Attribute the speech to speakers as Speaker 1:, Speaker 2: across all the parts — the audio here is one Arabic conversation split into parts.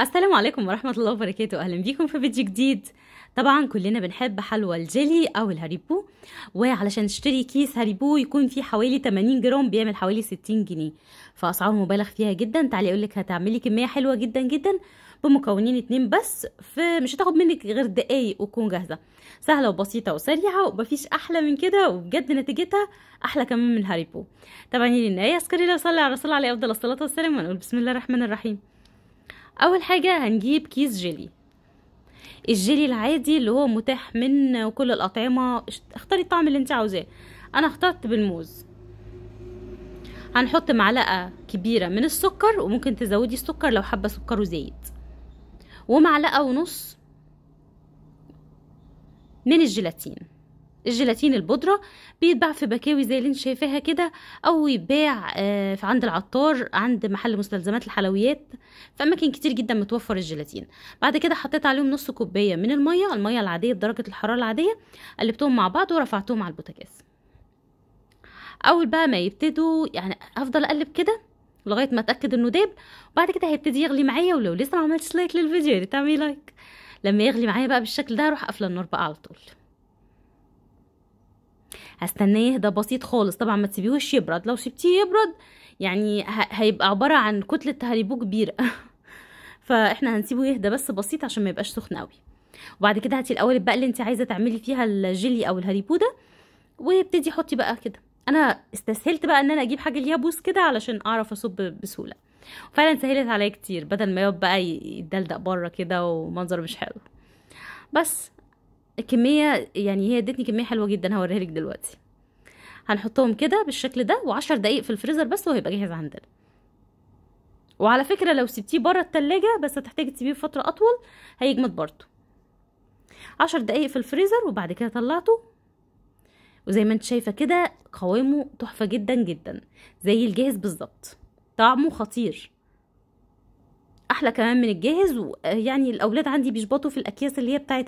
Speaker 1: السلام عليكم ورحمة الله وبركاته أهلا بيكم في فيديو جديد طبعا كلنا بنحب حلوى الجيلي أو الهاريبو وعلشان نشتري كيس هاريبو يكون فيه حوالي 80 جرام بيعمل حوالي 60 جنيه فأسعار مبالغ فيها جدا تعالي أقولك هتعملي كمية حلوة جدا جدا بمكونين اتنين بس فمش هتاخد منك غير دقايق وتكون جاهزة سهلة وبسيطة وسريعة ومفيش أحلى من كده وبجد نتيجتها أحلى كمان من الهاريبو طبعا للنهاية اذكري لو صلي على الرسول عليه أفضل الصلاة والسلام ونقول بسم الله الرحمن الرحيم اول حاجه هنجيب كيس جيلي الجيلي العادي اللي هو متاح من كل الاطعمه اختاري الطعم اللي انت عاوزاه انا اخترت بالموز هنحط معلقه كبيره من السكر وممكن تزودي السكر لو حابه سكره زايد ومعلقه ونص من الجيلاتين الجيلاتين البودرة بيتباع في بكاوي زي اللي انت شايفاها كده او يتباع آه، في عند العطار عند محل مستلزمات الحلويات في اماكن كتير جدا متوفر الجيلاتين بعد كده حطيت عليهم نص كوبايه من الميه الميه العاديه بدرجه الحراره العاديه قلبتهم مع بعض ورفعتهم على البوتاجاز اول بقى ما يبتدوا يعني هفضل اقلب كده لغايه ما اتاكد انه داب وبعد كده هيبتدي يغلي معايا ولو لسه ما عملتش لايك للفيديو يا ريت تعملي لايك لما يغلي معايا بقى بالشكل ده اروح قافله النار بقى على طول هستناه يهدى بسيط خالص طبعا ما تسيبيهوش يبرد لو سبتيه يبرد يعني هيبقى عباره عن كتله هريبو كبيره فاحنا هنسيبه يهدى بس بسيط عشان ما يبقاش سخن قوي وبعد كده هاتي الاول بقى اللي انت عايزه تعملي فيها الجيلي او الهريبو ده وابتدي حطي بقى كده انا استسهلت بقى ان انا اجيب حاجه ليها بوس كده علشان اعرف اصب بسهوله فعلا سهلت عليا كتير بدل ما يقعد بقى يدلدق بره كده ومنظر مش حلو بس كمية يعني هي ادتني كمية حلوة جدا هوريها لك دلوقتي هنحطهم كده بالشكل ده وعشر دقايق في الفريزر بس وهيبقى جاهز عندنا وعلى فكرة لو سبتيه بره التلاجة بس هتحتاجي تسيبيه فترة أطول هيجمد برضه عشر دقايق في الفريزر وبعد كده طلعته وزي ما انت شايفة كده قوامه تحفة جدا جدا زي الجاهز بالظبط طعمه خطير احلى كمان من الجاهز ويعني آه، الاولاد عندي بيشبطوا في الاكياس اللي هي بتاعه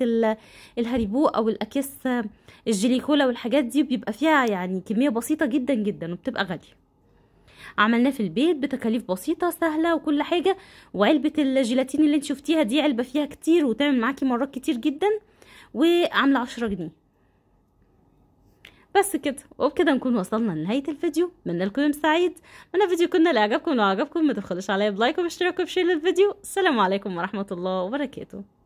Speaker 1: الهاريبو او الاكياس آه، الجليكولا والحاجات دي بيبقى فيها يعني كميه بسيطه جدا جدا وبتبقى غاليه عملناه في البيت بتكاليف بسيطه سهله وكل حاجه وعلبه الجيلاتين اللي انت شفتيها دي علبه فيها كتير وتعمل معاكي مرات كتير جدا وعامله عشرة جنيه بس كده وبكده نكون وصلنا لنهايه الفيديو من لكم يوم سعيد من الفيديو كنا لعجبكم وعجبكم ما تبخلوش عليا بلايك وباشتراك وبشير للفيديو السلام عليكم ورحمه الله وبركاته